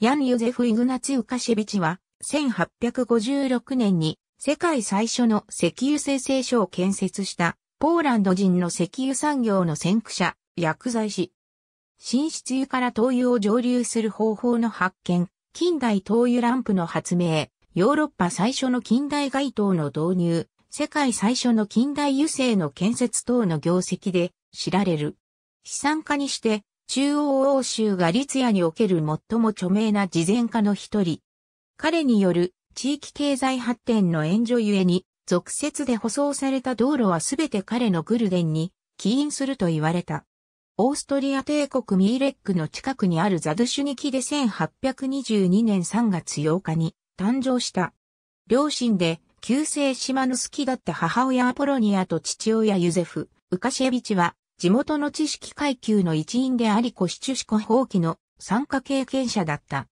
ヤン・ユゼフ・イグナツウカシェビチは、1856年に世界最初の石油生成所を建設したポーランド人の石油産業の先駆者、薬剤師。新出油から灯油を蒸留する方法の発見、近代灯油ランプの発明、ヨーロッパ最初の近代街灯の導入、世界最初の近代油性の建設等の業績で知られる。資産家にして中央欧州ガリツヤにおける最も著名な慈善家の一人。彼による地域経済発展の援助ゆえに、俗説で舗装された道路はすべて彼のグルデンに起因すると言われた。オーストリア帝国ミーレックの近くにあるザドシュニキで1822年3月8日に誕生した。両親で旧姓島の好きだった母親アポロニアと父親ユゼフ、ウカシェビチは地元の知識階級の一員でありコシチュシコ放棄の参加経験者だった。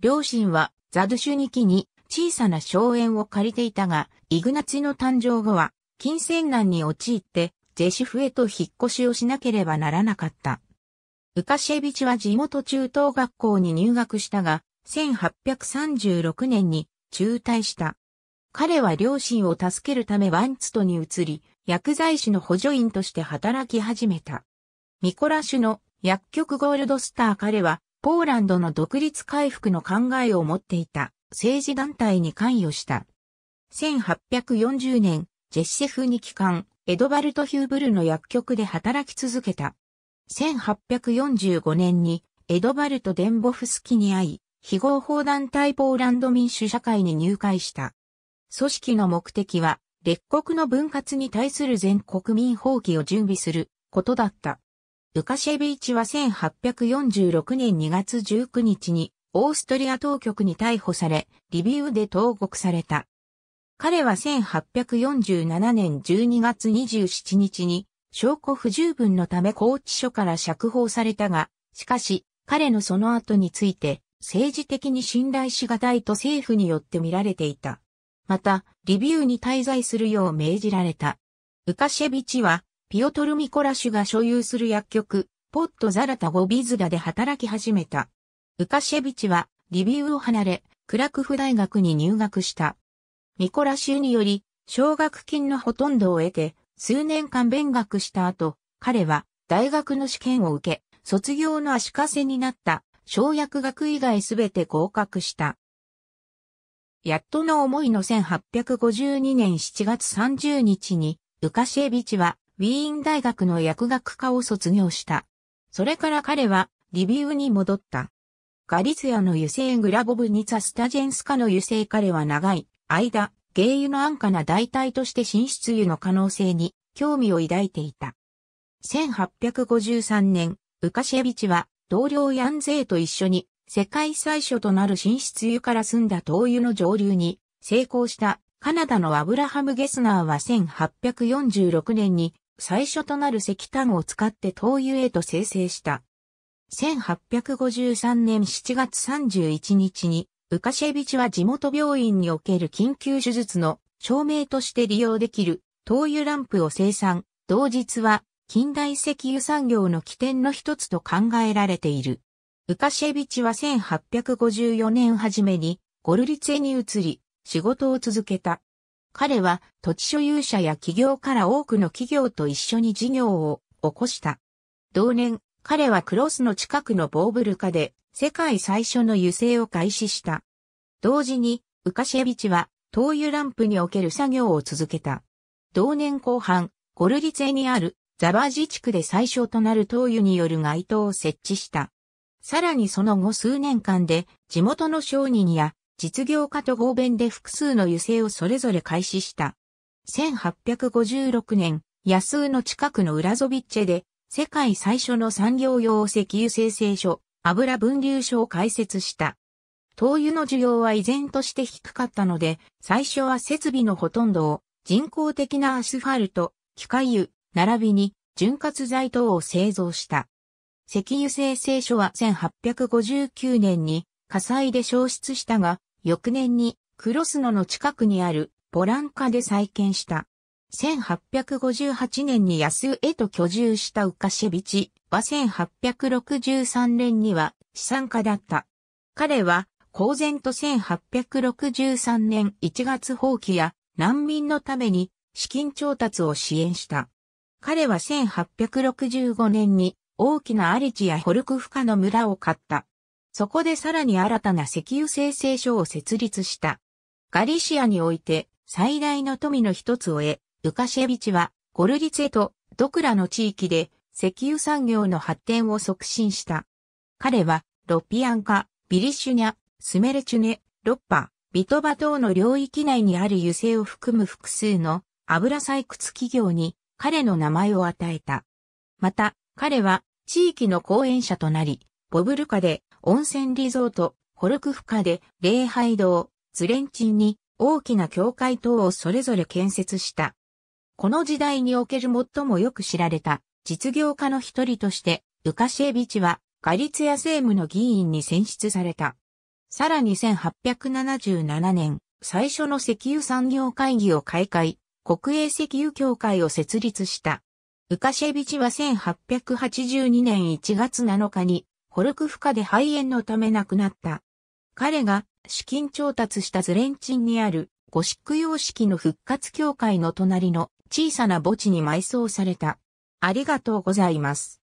両親はザドゥシュニキに小さな荘園を借りていたが、イグナチの誕生後は金銭難に陥ってジェシフへと引っ越しをしなければならなかった。ウカシェビチは地元中等学校に入学したが、1836年に中退した。彼は両親を助けるためワンツトに移り、薬剤師の補助員として働き始めた。ミコラシュの薬局ゴールドスター彼は、ポーランドの独立回復の考えを持っていた政治団体に関与した。1840年、ジェシェフに帰還、エドバルト・ヒューブルの薬局で働き続けた。1845年に、エドバルト・デンボフスキに会い、非合法団体ポーランド民主社会に入会した。組織の目的は、列国の分割に対する全国民放棄を準備することだった。ルカシェビーチは1846年2月19日にオーストリア当局に逮捕され、リビウで投獄された。彼は1847年12月27日に証拠不十分のため拘置所から釈放されたが、しかし彼のその後について政治的に信頼しがたいと政府によって見られていた。また、リビウに滞在するよう命じられた。ウカシェビチは、ピオトル・ミコラシュが所有する薬局、ポット・ザラタ・ゴビズダで働き始めた。ウカシェビチは、リビウを離れ、クラクフ大学に入学した。ミコラシュにより、奨学金のほとんどを得て、数年間勉学した後、彼は大学の試験を受け、卒業の足かせになった、小薬学以外すべて合格した。やっとの思いの1852年7月30日に、ウカシェビチは、ウィーン大学の薬学科を卒業した。それから彼は、リビウに戻った。ガリツヤの油性グラボブニツァスタジェンスカの油性彼は長い間、芸油の安価な代替として進出油の可能性に興味を抱いていた。1853年、ウカシェビチは同僚ヤンゼーと一緒に世界最初となる新出油から澄んだ灯油の上流に成功したカナダのアブラハム・ゲスナーは1846年に最初となる石炭を使って灯油へと生成した。1853年7月31日にウカシェビチは地元病院における緊急手術の証明として利用できる灯油ランプを生産。同日は近代石油産業の起点の一つと考えられている。ウカシェビチは1854年初めにゴルリツェに移り、仕事を続けた。彼は土地所有者や企業から多くの企業と一緒に事業を起こした。同年、彼はクロスの近くのボーブルカで世界最初の輸性を開始した。同時に、ウカシェビチは灯油ランプにおける作業を続けた。同年後半、ゴルリツェにあるザバージ地区で最小となる灯油による街灯を設置した。さらにその後数年間で地元の商人や実業家と合弁で複数の輸生をそれぞれ開始した。1856年、安宇の近くのウラゾビッチェで世界最初の産業用石油生成所、油分流所を開設した。灯油の需要は依然として低かったので、最初は設備のほとんどを人工的なアスファルト、機械油、並びに潤滑剤等を製造した。石油生製所は1859年に火災で消失したが、翌年にクロスノの近くにあるボランカで再建した。1858年に安江と居住したウカシェビチは1863年には資産家だった。彼は公然と1863年1月放棄や難民のために資金調達を支援した。彼は1865年に大きなアリチやホルクフカの村を買った。そこでさらに新たな石油生成所を設立した。ガリシアにおいて最大の富の一つを得、ルカシェビチはゴルリツェとドクラの地域で石油産業の発展を促進した。彼はロピアンカ、ビリシュニャ、スメレチュネ、ロッパ、ビトバ等の領域内にある油性を含む複数の油採掘企業に彼の名前を与えた。また、彼は地域の講演者となり、ボブルカで温泉リゾート、ホルクフカで礼拝堂、ズレンチンに大きな教会等をそれぞれ建設した。この時代における最もよく知られた実業家の一人として、ウカシェビチはガリツヤ政務の議員に選出された。さらに1877年、最初の石油産業会議を開会、国営石油協会を設立した。ウカシェビチは1882年1月7日に、ホルクフカで肺炎のため亡くなった。彼が資金調達したズレンチンにあるゴシック様式の復活協会の隣の小さな墓地に埋葬された。ありがとうございます。